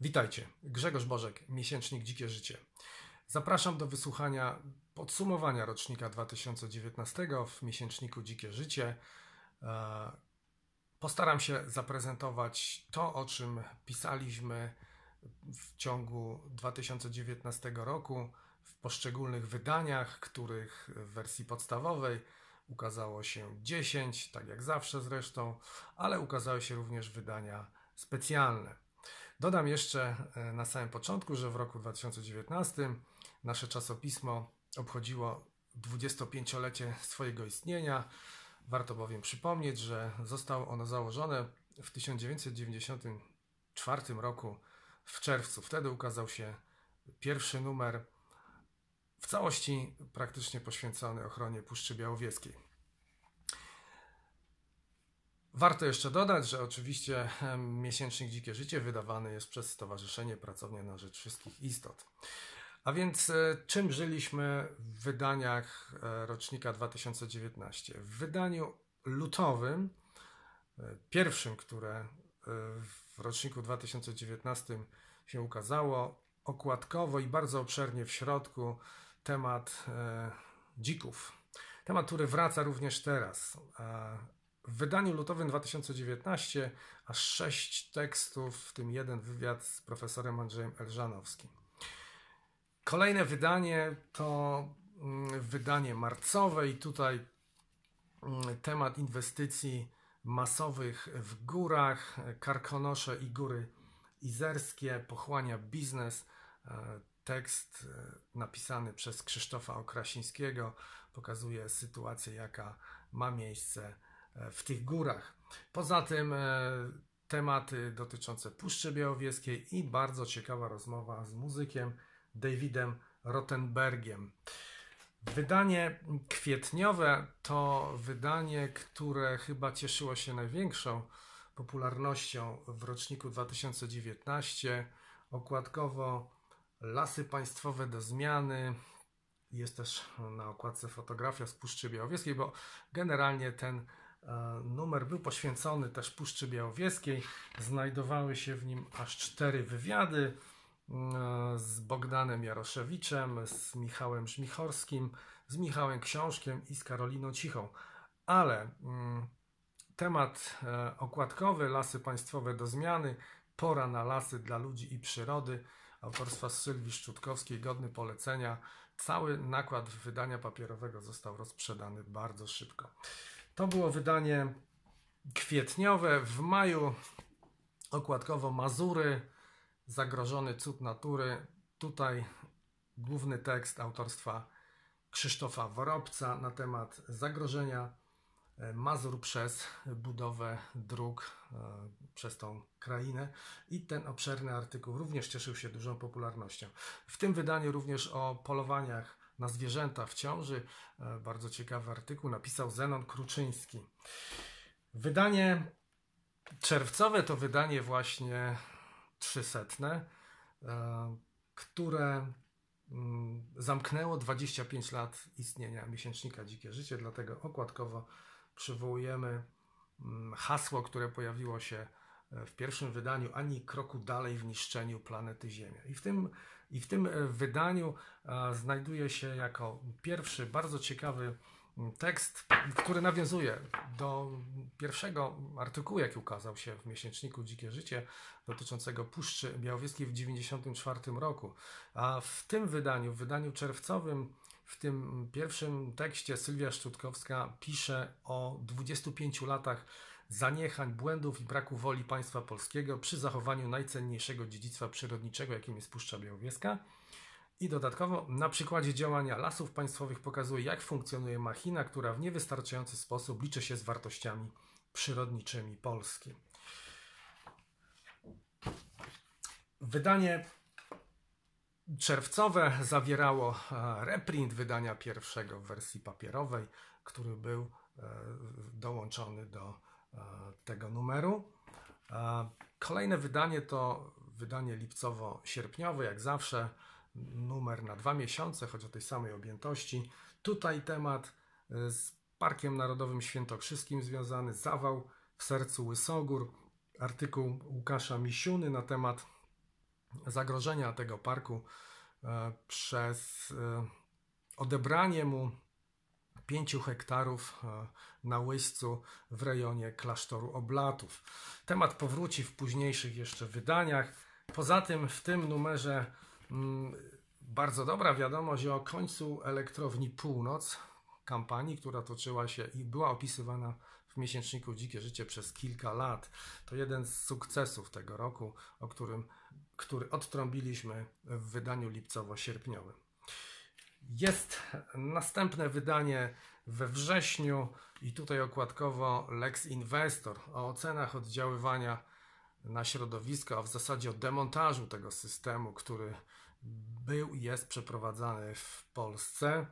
Witajcie, Grzegorz Bożek, miesięcznik Dzikie Życie. Zapraszam do wysłuchania podsumowania rocznika 2019 w miesięczniku Dzikie Życie. E, postaram się zaprezentować to, o czym pisaliśmy w ciągu 2019 roku w poszczególnych wydaniach, których w wersji podstawowej ukazało się 10, tak jak zawsze zresztą, ale ukazały się również wydania specjalne. Dodam jeszcze e, na samym początku, że w roku 2019 nasze czasopismo obchodziło 25-lecie swojego istnienia. Warto bowiem przypomnieć, że zostało ono założone w 1994 roku w czerwcu. Wtedy ukazał się pierwszy numer w całości praktycznie poświęcony ochronie Puszczy Białowieskiej. Warto jeszcze dodać, że oczywiście miesięcznik Dzikie Życie wydawany jest przez Stowarzyszenie Pracownie na Rzecz Wszystkich Istot. A więc e, czym żyliśmy w wydaniach e, rocznika 2019? W wydaniu lutowym, e, pierwszym, które w roczniku 2019 się ukazało, okładkowo i bardzo obszernie w środku temat dzików. Temat, który wraca również teraz, w wydaniu lutowym 2019 aż sześć tekstów, w tym jeden wywiad z profesorem Andrzejem Elżanowskim. Kolejne wydanie to mm, wydanie marcowe i tutaj mm, temat inwestycji masowych w górach, karkonosze i góry izerskie, pochłania biznes. E, tekst e, napisany przez Krzysztofa Okrasińskiego pokazuje sytuację, jaka ma miejsce E, w tych górach. Poza tym e, tematy dotyczące Puszczy Białowieskiej i bardzo ciekawa rozmowa z muzykiem Davidem Rottenbergiem. Wydanie kwietniowe to wydanie, które chyba cieszyło się największą popularnością w roczniku 2019. Okładkowo Lasy Państwowe do Zmiany. Jest też na okładce fotografia z Puszczy Białowieskiej, bo generalnie ten E, numer był poświęcony też Puszczy Białowieskiej. Znajdowały się w nim aż cztery wywiady e, z Bogdanem Jaroszewiczem, z Michałem Żmichorskim, z Michałem Książkiem i z Karoliną Cichą. Ale mm, temat e, okładkowy Lasy Państwowe do zmiany, pora na lasy dla ludzi i przyrody autorstwa Sylwii Szczutkowskiej, godny polecenia. Cały nakład wydania papierowego został rozprzedany bardzo szybko. To było wydanie kwietniowe. W maju okładkowo Mazury, zagrożony cud natury. Tutaj główny tekst autorstwa Krzysztofa Worobca na temat zagrożenia e, Mazur przez budowę dróg e, przez tą krainę i ten obszerny artykuł również cieszył się dużą popularnością. W tym wydaniu również o polowaniach na zwierzęta w ciąży. E, bardzo ciekawy artykuł napisał Zenon Kruczyński. Wydanie czerwcowe to wydanie właśnie 300, e, które mm, zamknęło 25 lat istnienia miesięcznika Dzikie Życie, dlatego okładkowo przywołujemy mm, hasło, które pojawiło się E, w pierwszym wydaniu ani kroku dalej w niszczeniu planety Ziemia. I w tym, i w tym e, wydaniu e, znajduje się jako pierwszy bardzo ciekawy tekst, który nawiązuje do pierwszego artykułu, jaki ukazał się w miesięczniku Dzikie Życie dotyczącego Puszczy Białowieskiej w 1994 roku. A w tym wydaniu, w wydaniu czerwcowym, w tym pierwszym tekście Sylwia Szczutkowska pisze o 25 latach zaniechań, błędów i braku woli państwa polskiego przy zachowaniu najcenniejszego dziedzictwa przyrodniczego, jakim jest Puszcza Białowieska. I dodatkowo na przykładzie działania lasów państwowych pokazuje, jak funkcjonuje machina, która w niewystarczający sposób liczy się z wartościami przyrodniczymi Polski. Wydanie czerwcowe zawierało e, reprint wydania pierwszego w wersji papierowej, który był e, dołączony do E, tego numeru. E, kolejne wydanie to wydanie lipcowo-sierpniowe, jak zawsze, numer na dwa miesiące, choć o tej samej objętości. Tutaj temat e, z Parkiem Narodowym Świętokrzyskim związany, zawał w sercu Łysogór, artykuł Łukasza Misiuny na temat zagrożenia tego parku przez odebranie mu 5 hektarów e, na Łyscu w rejonie klasztoru Oblatów. Temat powróci w późniejszych jeszcze wydaniach. Poza tym w tym numerze mm, bardzo dobra wiadomość o końcu elektrowni Północ, kampanii, która toczyła się i była opisywana w miesięczniku Dzikie Życie przez kilka lat. To jeden z sukcesów tego roku, o którym, który odtrąbiliśmy w wydaniu lipcowo-sierpniowym. Jest następne wydanie we wrześniu i tutaj okładkowo Lex Investor o ocenach oddziaływania na środowisko, a w zasadzie o demontażu tego systemu, który był i jest przeprowadzany w Polsce.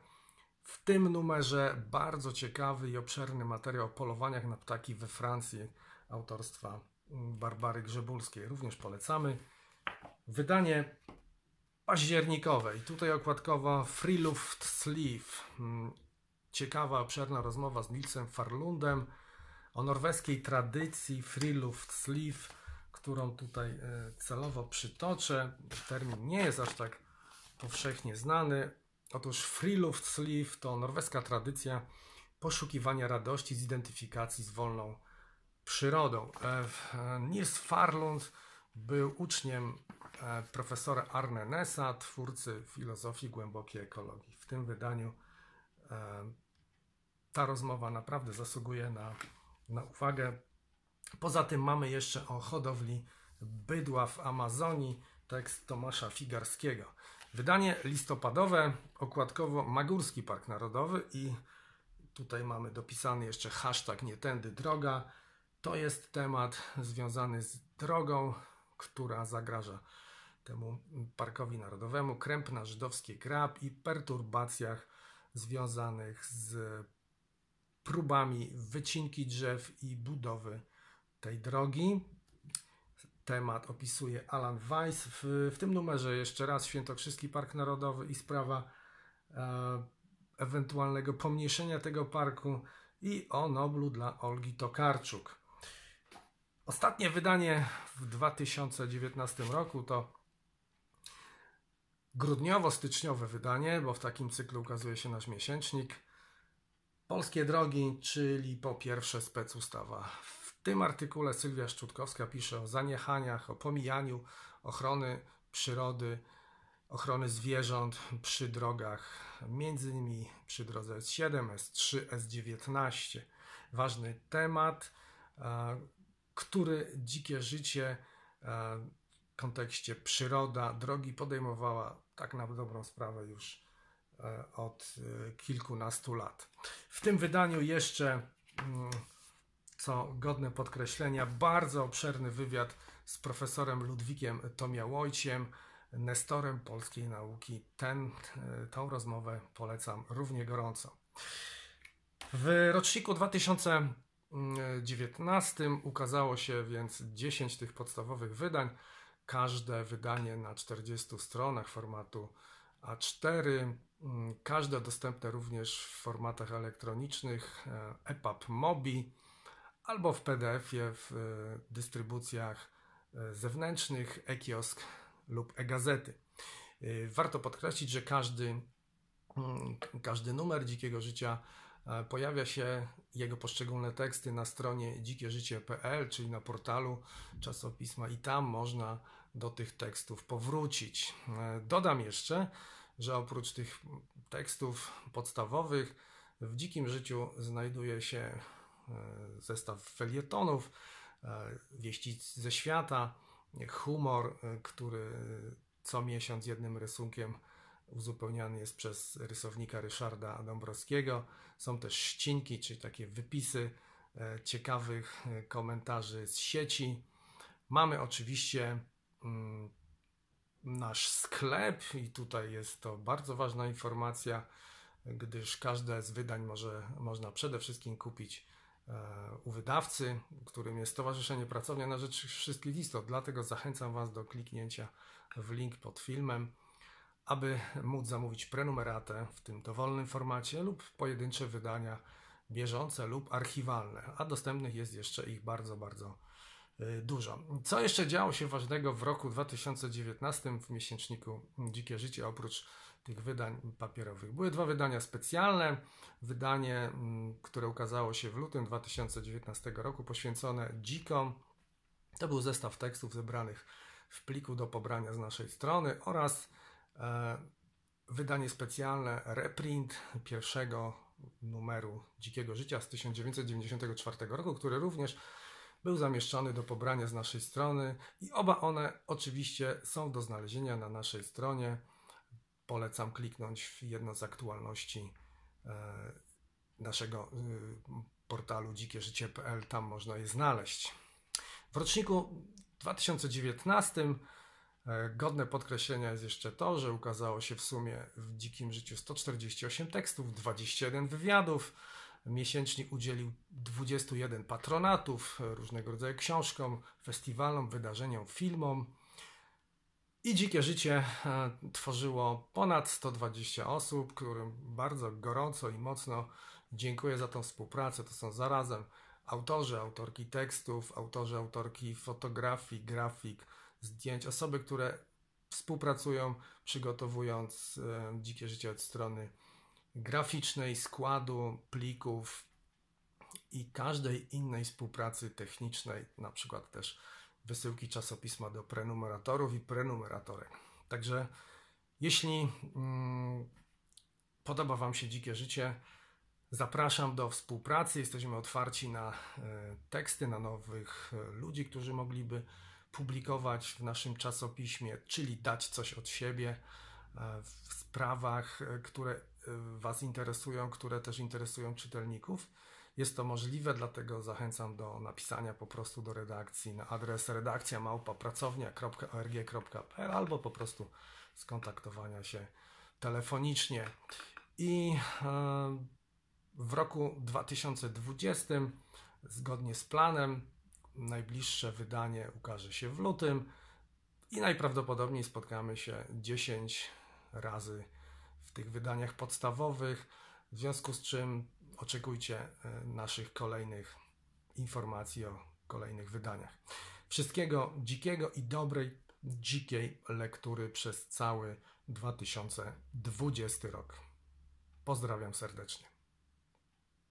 W tym numerze bardzo ciekawy i obszerny materiał o polowaniach na ptaki we Francji autorstwa Barbary Grzebulskiej. Również polecamy. Wydanie październikowej. Tutaj okładkowa Free Luft Sleeve. Hmm, ciekawa, obszerna rozmowa z Nilsem Farlundem o norweskiej tradycji Free Luft Sleeve, którą tutaj e, celowo przytoczę. Termin nie jest aż tak powszechnie znany. Otóż Free Luft Sleeve to norweska tradycja poszukiwania radości z identyfikacji z wolną przyrodą. E, e, Nils Farlund był uczniem E, profesora Arne Nessa, twórcy filozofii głębokiej ekologii. W tym wydaniu e, ta rozmowa naprawdę zasługuje na, na uwagę. Poza tym mamy jeszcze o hodowli bydła w Amazonii, tekst Tomasza Figarskiego. Wydanie listopadowe, okładkowo Magórski Park Narodowy i tutaj mamy dopisany jeszcze hashtag nie tędy droga. To jest temat związany z drogą, która zagraża temu Parkowi Narodowemu, kręp na żydowskie krab i perturbacjach związanych z próbami wycinki drzew i budowy tej drogi. Temat opisuje Alan Weiss. W, w tym numerze jeszcze raz Świętokrzyski Park Narodowy i sprawa e, ewentualnego pomniejszenia tego parku i o Noblu dla Olgi Tokarczuk. Ostatnie wydanie w 2019 roku to grudniowo-styczniowe wydanie, bo w takim cyklu ukazuje się nasz miesięcznik. Polskie drogi, czyli po pierwsze specustawa. W tym artykule Sylwia Szczutkowska pisze o zaniechaniach, o pomijaniu ochrony przyrody, ochrony zwierząt przy drogach, między innymi przy drodze S7, S3, S19. Ważny temat, e, który dzikie życie e, kontekście przyroda, drogi podejmowała tak na dobrą sprawę już e, od e, kilkunastu lat. W tym wydaniu jeszcze, mm, co godne podkreślenia, bardzo obszerny wywiad z profesorem Ludwikiem Tomiałojciem, Nestorem polskiej nauki. Ten, e, tą rozmowę polecam równie gorąco. W roczniku 2019 mm, ukazało się więc 10 tych podstawowych wydań każde wydanie na 40 stronach formatu A4, mm, każde dostępne również w formatach elektronicznych EPUB e Mobi albo w PDF-ie w e, dystrybucjach e, zewnętrznych e-kiosk lub e-gazety. Warto podkreślić, że każdy, mm, każdy numer Dzikiego Życia pojawia się jego poszczególne teksty na stronie dzikieżycie.pl, czyli na portalu czasopisma i tam można do tych tekstów powrócić. E, dodam jeszcze, że oprócz tych tekstów podstawowych, w dzikim życiu znajduje się e, zestaw felietonów, e, wieści ze świata, humor, który co miesiąc jednym rysunkiem uzupełniany jest przez rysownika Ryszarda Dąbrowskiego. Są też ścinki, czyli takie wypisy ciekawych komentarzy z sieci. Mamy oczywiście Mm, nasz sklep i tutaj jest to bardzo ważna informacja, gdyż każde z wydań może, można przede wszystkim kupić e, u wydawcy, którym jest Stowarzyszenie Pracownia na Rzecz Wszystkich Istot. Dlatego zachęcam Was do kliknięcia w link pod filmem, aby móc zamówić prenumeratę w tym dowolnym formacie lub pojedyncze wydania bieżące lub archiwalne, a dostępnych jest jeszcze ich bardzo, bardzo Y, dużo. Co jeszcze działo się ważnego w roku 2019 w miesięczniku Dzikie Życie oprócz tych wydań papierowych? Były dwa wydania specjalne. Wydanie, mm, które ukazało się w lutym 2019 roku, poświęcone dzikom. To był zestaw tekstów zebranych w pliku do pobrania z naszej strony oraz e, wydanie specjalne reprint pierwszego numeru Dzikiego Życia z 1994 roku, który również był zamieszczony do pobrania z naszej strony i oba one oczywiście są do znalezienia na naszej stronie. Polecam kliknąć w jedno z aktualności e, naszego y, portalu dzikieżycie.pl, tam można je znaleźć. W roczniku 2019 e, Godne podkreślenia jest jeszcze to, że ukazało się w sumie w dzikim życiu 148 tekstów, 21 wywiadów, miesięcznie udzielił 21 patronatów e, różnego rodzaju książkom, festiwalom, wydarzeniom, filmom. I dzikie życie e, tworzyło ponad 120 osób, którym bardzo gorąco i mocno dziękuję za tą współpracę. To są zarazem autorzy, autorki tekstów, autorzy, autorki fotografii, grafik, zdjęć, osoby, które współpracują, przygotowując e, dzikie życie od strony graficznej, składu plików i każdej innej współpracy technicznej, na przykład też wysyłki czasopisma do prenumeratorów i prenumeratorek. Także jeśli mm, podoba Wam się dzikie życie, zapraszam do współpracy. Jesteśmy otwarci na e, teksty, na nowych e, ludzi, którzy mogliby publikować w naszym czasopiśmie, czyli dać coś od siebie e, w sprawach, które Was interesują, które też interesują czytelników. Jest to możliwe, dlatego zachęcam do napisania po prostu do redakcji na adres redakcja albo po prostu skontaktowania się telefonicznie. I e, w roku 2020, zgodnie z planem, najbliższe wydanie ukaże się w lutym i najprawdopodobniej spotkamy się 10 razy w tych wydaniach podstawowych, w związku z czym oczekujcie e, naszych kolejnych informacji o kolejnych wydaniach. Wszystkiego dzikiego i dobrej, dzikiej lektury przez cały 2020 rok. Pozdrawiam serdecznie.